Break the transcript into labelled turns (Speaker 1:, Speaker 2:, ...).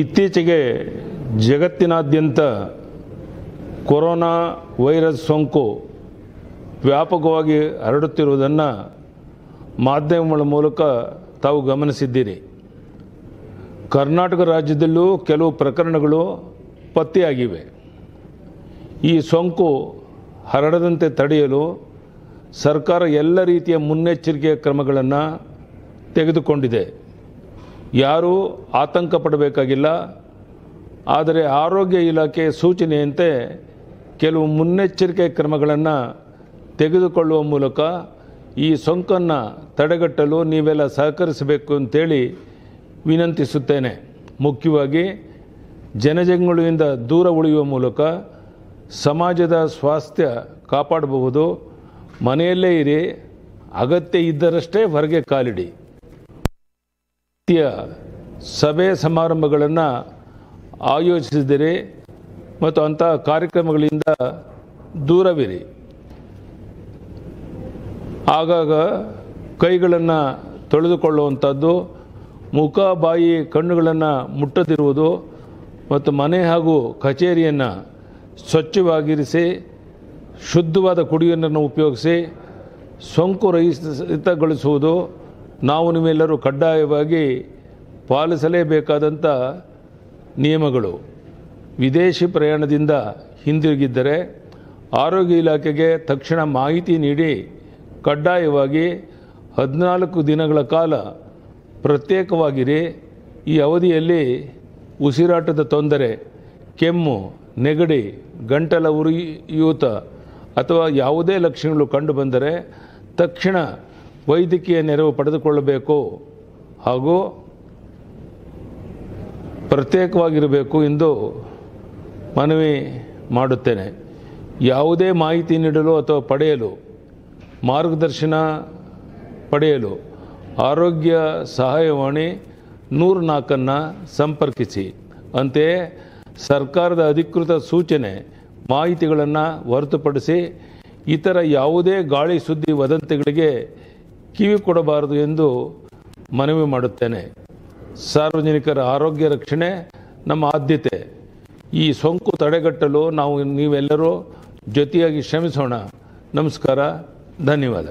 Speaker 1: ಇತ್ತೀಚೆಗೆ ಜಗತ್ತಿನಾದ್ಯಂತ corona virus ಸೋಂಕು ವ್ಯಾಪಕವಾಗಿ ಹರಡುತ್ತಿರುವುದನ್ನು ಮಾಧ್ಯಮಗಳ ಮೂಲಕ ತಾವು ಗಮನಿಸಿದ್ದೀರಿ ಕರ್ನಾಟಕ ರಾಜ್ಯದಲ್ಲೂ ಕೆಲವು ಪ್ರಕರಣಗಳು ಪತ್ತೆಯಾಗಿವೆ ಈ ಸೋಂಕು ಹರಡದಂತೆ ತಡೆಯಲು ಸರ್ಕಾರ ಎಲ್ಲ ರೀತಿಯ ಮುನ್ನೆಚ್ಚರಿಕೆಯ ಕ್ರಮಗಳನ್ನು ತೆಗೆದುಕೊಂಡಿದೆ ಯಾರೂ ಆತಂಕ ಪಡಬೇಕಾಗಿಲ್ಲ ಆದರೆ ಆರೋಗ್ಯ ಇಲಾಖೆ ಸೂಚನೆಯಂತೆ ಕೆಲವು ಮುನ್ನೆಚ್ಚರಿಕೆ ಕ್ರಮಗಳನ್ನು ತೆಗೆದುಕೊಳ್ಳುವ ಮೂಲಕ ಈ ಸೋಂಕನ್ನು ತಡೆಗಟ್ಟಲು ನೀವೆಲ್ಲ ಸಹಕರಿಸಬೇಕು ಅಂತೇಳಿ ವಿನಂತಿಸುತ್ತೇನೆ ಮುಖ್ಯವಾಗಿ ಜನಜಂಗುಳಿಯಿಂದ ದೂರ ಉಳಿಯುವ ಮೂಲಕ ಸಮಾಜದ ಸ್ವಾಸ್ಥ್ಯ ಕಾಪಾಡಬಹುದು ಮನೆಯಲ್ಲೇ ಇರಿ ಅಗತ್ಯ ಇದ್ದರಷ್ಟೇ ಹೊರಗೆ ಕಾಲಿಡಿ ರೀತಿಯ ಸಭೆ ಸಮಾರಂಭಗಳನ್ನು ಆಯೋಜಿಸಿದರೆ ಮತ್ತು ಅಂತಹ ಕಾರ್ಯಕ್ರಮಗಳಿಂದ ದೂರವಿರಿ ಆಗಾಗ ಕೈಗಳನ್ನು ತೊಳೆದುಕೊಳ್ಳುವಂಥದ್ದು ಮುಖ ಬಾಯಿ ಕಣ್ಣುಗಳನ್ನು ಮುಟ್ಟದಿರುವುದು ಮತ್ತು ಮನೆ ಹಾಗೂ ಕಚೇರಿಯನ್ನು ಸ್ವಚ್ಛವಾಗಿರಿಸಿ ಶುದ್ಧವಾದ ಕುಡಿಯನ್ನು ಉಪಯೋಗಿಸಿ ಸೋಂಕು ರಹಿತಗೊಳಿಸುವುದು ನಾವು ನಿಮ್ಮೆಲ್ಲರೂ ಕಡ್ಡಾಯವಾಗಿ ಪಾಲಿಸಲೇಬೇಕಾದಂಥ ನಿಯಮಗಳು ವಿದೇಶಿ ಪ್ರಯಾಣದಿಂದ ಹಿಂದಿರುಗಿದ್ದರೆ ಆರೋಗ್ಯ ಇಲಾಖೆಗೆ ತಕ್ಷಣ ಮಾಹಿತಿ ನೀಡಿ ಕಡ್ಡಾಯವಾಗಿ ಹದಿನಾಲ್ಕು ದಿನಗಳ ಕಾಲ ಪ್ರತ್ಯೇಕವಾಗಿರಿ ಈ ಅವಧಿಯಲ್ಲಿ ಉಸಿರಾಟದ ತೊಂದರೆ ಕೆಮ್ಮು ನೆಗಡಿ ಗಂಟಲ ಉರಿಯೂತ ಅಥವಾ ಯಾವುದೇ ಲಕ್ಷಣಗಳು ಕಂಡುಬಂದರೆ ತಕ್ಷಣ ವೈದ್ಯಕೀಯ ನೆರವು ಪಡೆದುಕೊಳ್ಳಬೇಕು ಹಾಗೂ ಪ್ರತ್ಯೇಕವಾಗಿರಬೇಕು ಎಂದು ಮನವಿ ಮಾಡುತ್ತೇನೆ ಯಾವುದೇ ಮಾಹಿತಿ ನೀಡಲು ಅಥವಾ ಪಡೆಯಲು ಮಾರ್ಗದರ್ಶನ ಪಡೆಯಲು ಆರೋಗ್ಯ ಸಹಾಯವಾಣಿ ನೂರು ನಾಲ್ಕನ್ನು ಸಂಪರ್ಕಿಸಿ ಅಂತೆಯೇ ಸರ್ಕಾರದ ಅಧಿಕೃತ ಸೂಚನೆ ಮಾಹಿತಿಗಳನ್ನು ಹೊರತುಪಡಿಸಿ ಇತರ ಯಾವುದೇ ಗಾಳಿ ಸುದ್ದಿ ವದಂತಿಗಳಿಗೆ ಕಿವಿ ಕೊಡಬಾರದು ಎಂದು ಮನವಿ ಮಾಡುತ್ತೇನೆ ಸಾರ್ವಜನಿಕರ ಆರೋಗ್ಯ ರಕ್ಷಣೆ ನಮ್ಮ ಆದ್ಯತೆ ಈ ಸೋಂಕು ತಡೆಗಟ್ಟಲು ನಾವು ನೀವೆಲ್ಲರೂ ಜೊತೆಯಾಗಿ ಶ್ರಮಿಸೋಣ ನಮಸ್ಕಾರ ಧನ್ಯವಾದ